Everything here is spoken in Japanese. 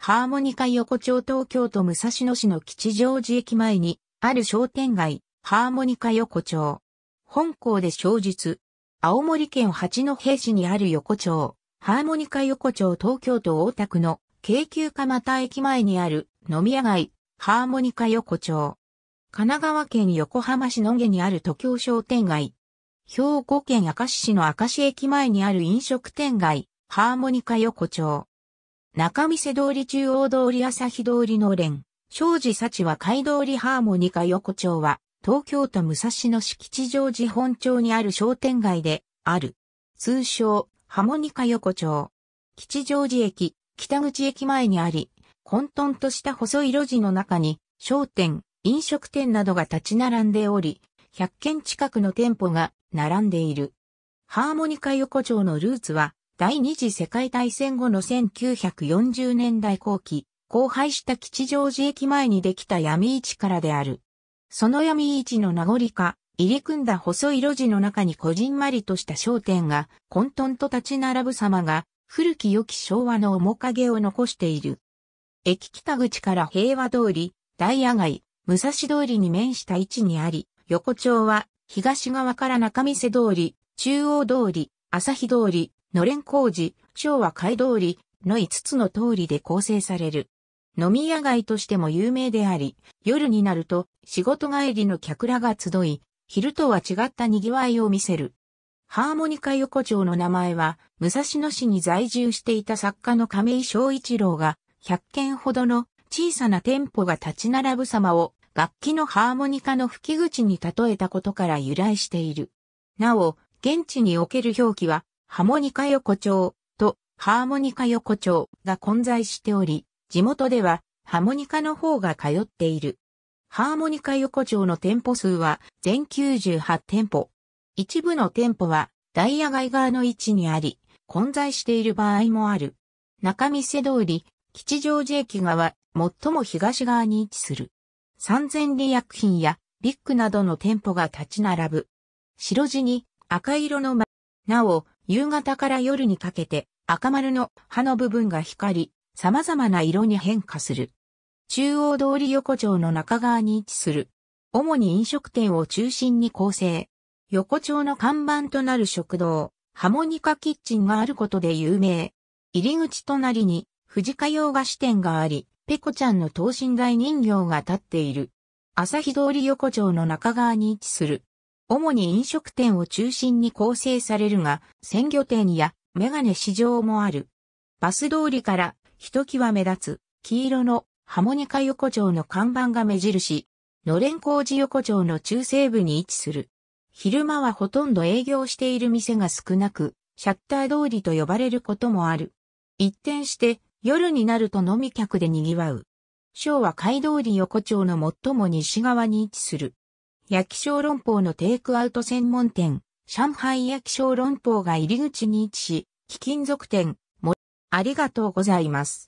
ハーモニカ横丁東京都武蔵野市の吉祥寺駅前に、ある商店街、ハーモニカ横丁。本校で正日、青森県八戸市にある横丁、ハーモニカ横丁東京都大田区の京急蒲田駅前にある飲み屋街、ハーモニカ横丁。神奈川県横浜市野毛にある都京商店街。兵庫県明石市の明石駅前にある飲食店街、ハーモニカ横丁。中見世通り中央通り朝日通りの連、庄司幸は街通りハーモニカ横丁は、東京都武蔵野市吉祥寺本町にある商店街で、ある。通称、ハモニカ横丁。吉祥寺駅、北口駅前にあり、混沌とした細い路地の中に、商店、飲食店などが立ち並んでおり、100軒近くの店舗が並んでいる。ハーモニカ横丁のルーツは、第二次世界大戦後の1940年代後期、荒廃した吉祥寺駅前にできた闇市からである。その闇市の名残か、入り組んだ細い路地の中にこじんまりとした商店が混沌と立ち並ぶ様が、古き良き昭和の面影を残している。駅北口から平和通り、大野街、武蔵通りに面した位置にあり、横丁は東側から中見世通り、中央通り、朝日通り、のれん工事、昭和街通りの5つの通りで構成される。飲み屋街としても有名であり、夜になると仕事帰りの客らが集い、昼とは違った賑わいを見せる。ハーモニカ横丁の名前は、武蔵野市に在住していた作家の亀井昭一郎が、100軒ほどの小さな店舗が立ち並ぶ様を、楽器のハーモニカの吹き口に例えたことから由来している。なお、現地における表記は、ハモニカ横丁とハーモニカ横丁が混在しており、地元ではハモニカの方が通っている。ハーモニカ横丁の店舗数は全98店舗。一部の店舗はダイヤ街側の位置にあり、混在している場合もある。中見世通り、吉祥寺駅側、最も東側に位置する。三千里薬品やビッグなどの店舗が立ち並ぶ。白地に赤色のま、なお、夕方から夜にかけて赤丸の葉の部分が光り、様々な色に変化する。中央通り横丁の中側に位置する。主に飲食店を中心に構成。横丁の看板となる食堂、ハモニカキッチンがあることで有名。入り口隣に藤家洋菓子店があり、ペコちゃんの等身大人形が立っている。朝日通り横丁の中側に位置する。主に飲食店を中心に構成されるが、鮮魚店やメガネ市場もある。バス通りからひときわ目立つ黄色のハモニカ横丁の看板が目印、のれん工事横丁の中西部に位置する。昼間はほとんど営業している店が少なく、シャッター通りと呼ばれることもある。一転して夜になると飲み客で賑わう。ショーは街通り横丁の最も西側に位置する。焼き小籠包のテイクアウト専門店、上海焼き小籠包が入り口に位置し、貴金属店もありがとうございます。